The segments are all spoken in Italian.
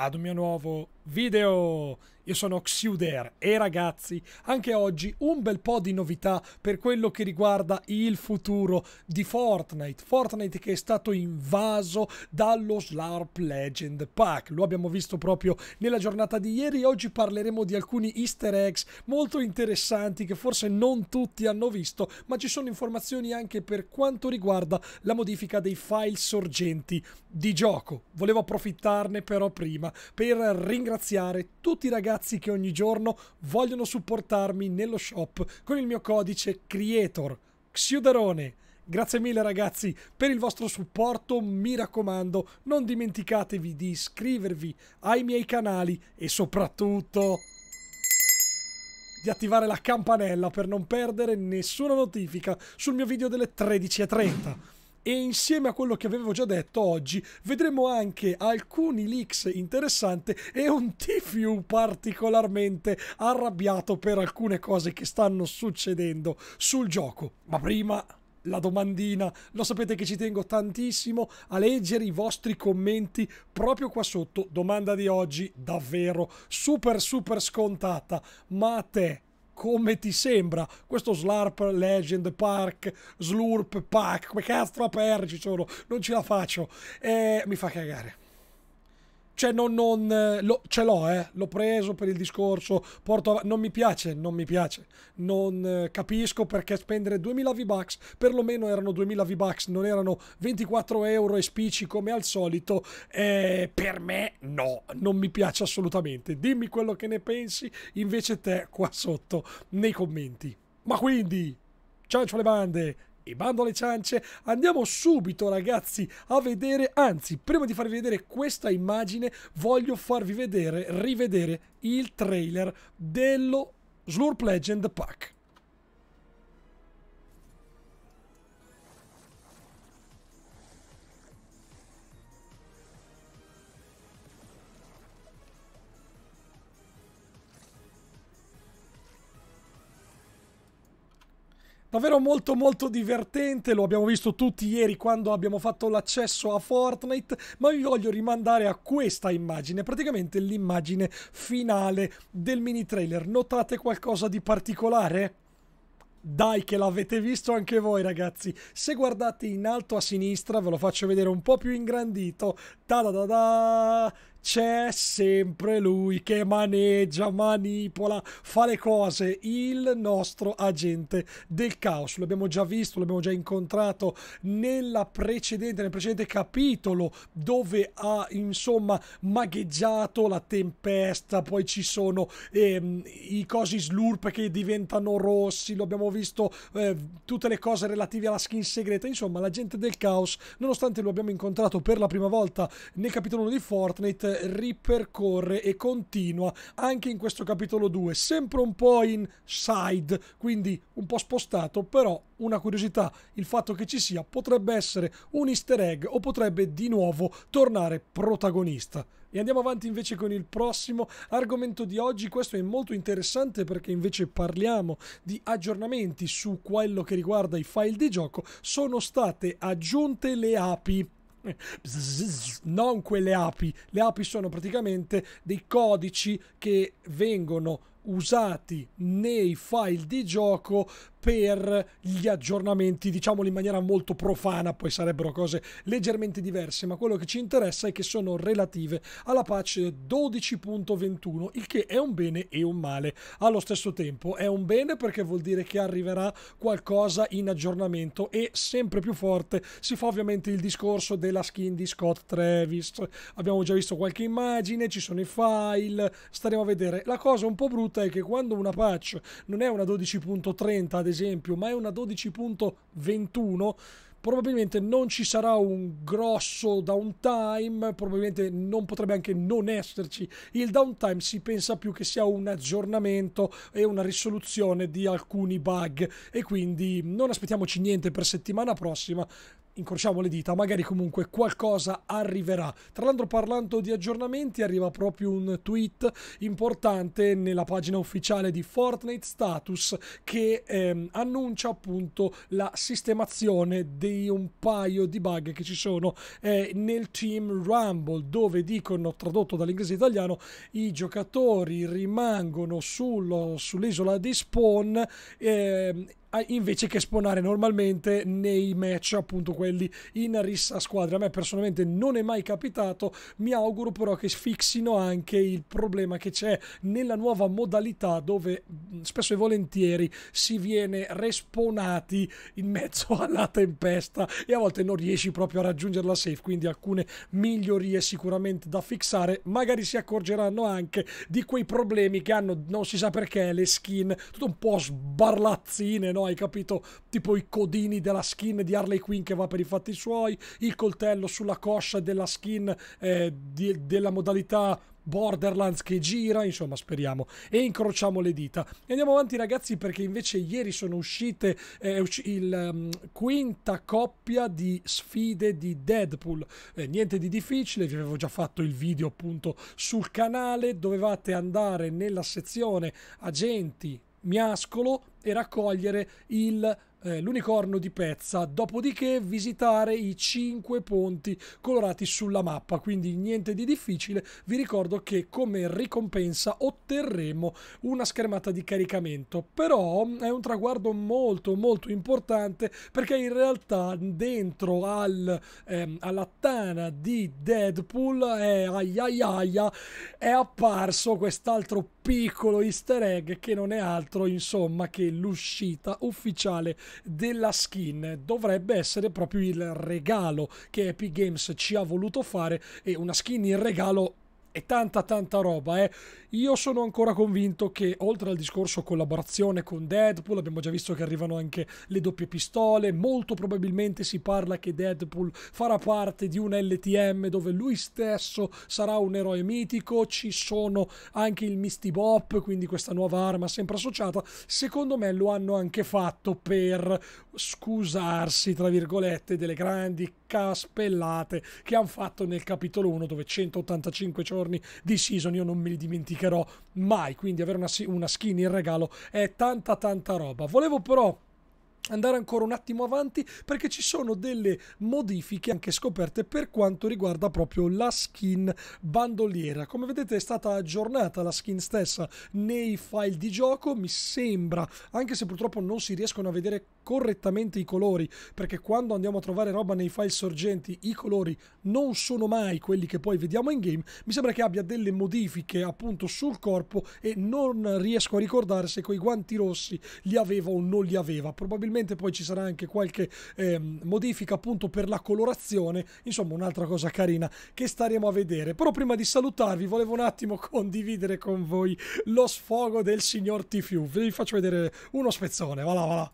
ad un mio nuovo video. Io sono Xiuder e ragazzi, anche oggi un bel po' di novità per quello che riguarda il futuro di Fortnite. Fortnite che è stato invaso dallo Slarp Legend Pack. Lo abbiamo visto proprio nella giornata di ieri oggi parleremo di alcuni easter eggs molto interessanti che forse non tutti hanno visto, ma ci sono informazioni anche per quanto riguarda la modifica dei file sorgenti di gioco. Volevo approfittarne però prima settimana per ringraziare tutti i ragazzi che ogni giorno vogliono supportarmi nello shop con il mio codice Creator Xiuderone. Grazie mille ragazzi per il vostro supporto, mi raccomando non dimenticatevi di iscrivervi ai miei canali e soprattutto di attivare la campanella per non perdere nessuna notifica sul mio video delle 13.30 e insieme a quello che avevo già detto oggi vedremo anche alcuni leaks interessanti e un TFU particolarmente arrabbiato per alcune cose che stanno succedendo sul gioco. Ma prima la domandina. Lo sapete che ci tengo tantissimo a leggere i vostri commenti proprio qua sotto. Domanda di oggi davvero super super scontata. Ma a te come ti sembra. Questo Slurp Legend Park, Slurp Pack, come cazzo a sono, non ce la faccio. Eh, mi fa cagare. Cioè, non, non eh, lo, ce l'ho, eh. L'ho preso per il discorso. Porto av- non mi piace, non mi piace. Non eh, capisco perché spendere 2000 V-Bucks, perlomeno erano 2000 V-Bucks, non erano 24 euro e spicci come al solito. Eh, per me, no, non mi piace assolutamente. Dimmi quello che ne pensi, invece, te qua sotto nei commenti. Ma quindi, ciao, ciao le bande e bando alle ciance, andiamo subito ragazzi a vedere, anzi prima di farvi vedere questa immagine voglio farvi vedere, rivedere il trailer dello Slurp Legend Pack. Davvero molto molto divertente, lo abbiamo visto tutti ieri quando abbiamo fatto l'accesso a Fortnite, ma vi voglio rimandare a questa immagine, praticamente l'immagine finale del mini trailer. Notate qualcosa di particolare? Dai che l'avete visto anche voi ragazzi. Se guardate in alto a sinistra ve lo faccio vedere un po' più ingrandito. Ta da da da! c'è sempre lui che maneggia, manipola, fa le cose, il nostro agente del caos. L'abbiamo già visto, l'abbiamo già incontrato precedente, nel precedente capitolo dove ha insomma magheggiato la tempesta, poi ci sono ehm, i cosi slurp che diventano rossi, l'abbiamo visto eh, tutte le cose relative alla skin segreta, insomma l'agente del caos, nonostante lo abbiamo incontrato per la prima volta nel capitolo 1 di Fortnite, ripercorre e continua anche in questo capitolo 2, sempre un po' in side, quindi un po' spostato, però una curiosità, il fatto che ci sia potrebbe essere un easter egg o potrebbe di nuovo tornare protagonista. E andiamo avanti invece con il prossimo argomento di oggi. Questo è molto interessante perché invece parliamo di aggiornamenti su quello che riguarda i file di gioco. Sono state aggiunte le api non quelle api. Le api sono praticamente dei codici che vengono usati nei file di gioco per gli aggiornamenti, diciamoli in maniera molto profana, poi sarebbero cose leggermente diverse, ma quello che ci interessa è che sono relative alla patch 12.21, il che è un bene e un male. Allo stesso tempo è un bene perché vuol dire che arriverà qualcosa in aggiornamento e sempre più forte si fa ovviamente il discorso della skin di Scott Travis. Abbiamo già visto qualche immagine, ci sono i file, staremo a vedere. La cosa un po' brutta è che quando una patch non è una 12.30 esempio, ma è una 12.21, probabilmente non ci sarà un grosso downtime, probabilmente non potrebbe anche non esserci il downtime, si pensa più che sia un aggiornamento e una risoluzione di alcuni bug e quindi non aspettiamoci niente per settimana prossima, incrociamo le dita, magari comunque qualcosa arriverà. Tra l'altro parlando di aggiornamenti arriva proprio un tweet importante nella pagina ufficiale di Fortnite Status che ehm, annuncia appunto la sistemazione di un paio di bug che ci sono eh, nel team Rumble dove dicono tradotto dall'inglese italiano i giocatori rimangono sullo, sull'isola di Spawn ehm, invece che spawnare normalmente nei match appunto quelli in rissa squadra a me personalmente non è mai capitato mi auguro però che fixino anche il problema che c'è nella nuova modalità dove spesso e volentieri si viene respawnati in mezzo alla tempesta e a volte non riesci proprio a raggiungere la safe quindi alcune migliorie sicuramente da fixare magari si accorgeranno anche di quei problemi che hanno non si sa perché le skin tutto un po' sbarlazzine no? hai capito? Tipo i codini della skin di Harley Quinn che va per i fatti suoi, il coltello sulla coscia della skin eh, di, della modalità Borderlands che gira, insomma speriamo e incrociamo le dita. E andiamo avanti ragazzi perché invece ieri sono uscite eh, il um, quinta coppia di sfide di Deadpool, eh, niente di difficile, vi avevo già fatto il video appunto sul canale, dovevate andare nella sezione agenti miascolo e raccogliere il eh, l'unicorno di Pezza, dopodiché visitare i 5 ponti colorati sulla mappa, quindi niente di difficile. Vi ricordo che come ricompensa otterremo una schermata di caricamento, però è un traguardo molto molto importante perché in realtà dentro al, ehm, alla tana di Deadpool è, ai ai ai, è apparso quest'altro piccolo easter egg che non è altro insomma che l'uscita ufficiale della skin dovrebbe essere proprio il regalo che Epic Games ci ha voluto fare e una skin in regalo e tanta tanta roba. Eh. Io sono ancora convinto che oltre al discorso collaborazione con Deadpool, abbiamo già visto che arrivano anche le doppie pistole, molto probabilmente si parla che Deadpool farà parte di un LTM dove lui stesso sarà un eroe mitico, ci sono anche il Misty Bop, quindi questa nuova arma sempre associata, secondo me lo hanno anche fatto per scusarsi, tra virgolette, delle grandi caspellate che hanno fatto nel capitolo 1 dove 185 giorni di season io non me li dimenticherò mai quindi avere una, una skin in regalo è tanta tanta roba volevo però andare ancora un attimo avanti perché ci sono delle modifiche anche scoperte per quanto riguarda proprio la skin bandoliera come vedete è stata aggiornata la skin stessa nei file di gioco mi sembra anche se purtroppo non si riescono a vedere correttamente i colori, perché quando andiamo a trovare roba nei file sorgenti i colori non sono mai quelli che poi vediamo in game, mi sembra che abbia delle modifiche appunto sul corpo e non riesco a ricordare se quei guanti rossi li aveva o non li aveva. Probabilmente poi ci sarà anche qualche eh, modifica appunto per la colorazione, insomma un'altra cosa carina che staremo a vedere. Però prima di salutarvi volevo un attimo condividere con voi lo sfogo del signor Tifiu. Vi faccio vedere uno spezzone, voilà voilà.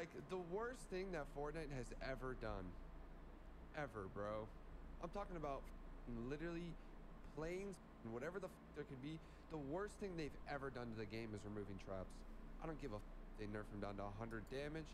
like the worst thing that Fortnite has ever done. Ever, bro. I'm talking about literally planes and whatever the there could be. The worst thing they've ever done to the game is removing traps. I don't give a they nerf them down to 100 damage.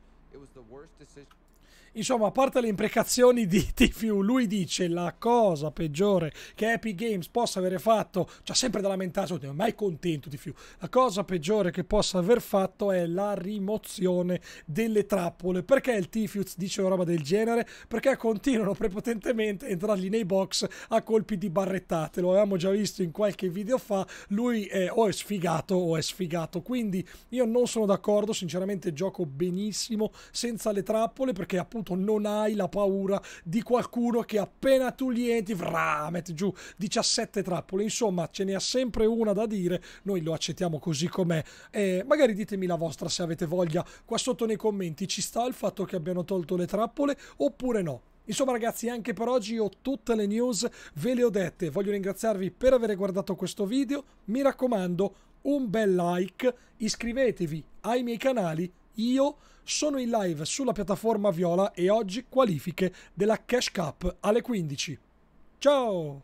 Insomma, a parte le imprecazioni di TFU, lui dice la cosa peggiore che Epic Games possa aver fatto, cioè sempre da lamentarsi, non è mai contento TFU, la cosa peggiore che possa aver fatto è la rimozione delle trappole. Perché il TFU dice una roba del genere? Perché continuano prepotentemente a entrargli nei box a colpi di barrettate, lo avevamo già visto in qualche video fa, lui è o è sfigato o è sfigato, quindi io non sono d'accordo, sinceramente gioco benissimo senza le trappole perché appunto non hai la paura di qualcuno che appena tu gli entri vrà, mette giù 17 trappole insomma ce ne ha sempre una da dire noi lo accettiamo così com'è eh, magari ditemi la vostra se avete voglia qua sotto nei commenti ci sta il fatto che abbiano tolto le trappole oppure no Insomma ragazzi anche per oggi ho tutte le news, ve le ho dette, voglio ringraziarvi per aver guardato questo video, mi raccomando un bel like, iscrivetevi ai miei canali io sono in live sulla piattaforma Viola e oggi qualifiche della Cash Cup alle 15. Ciao!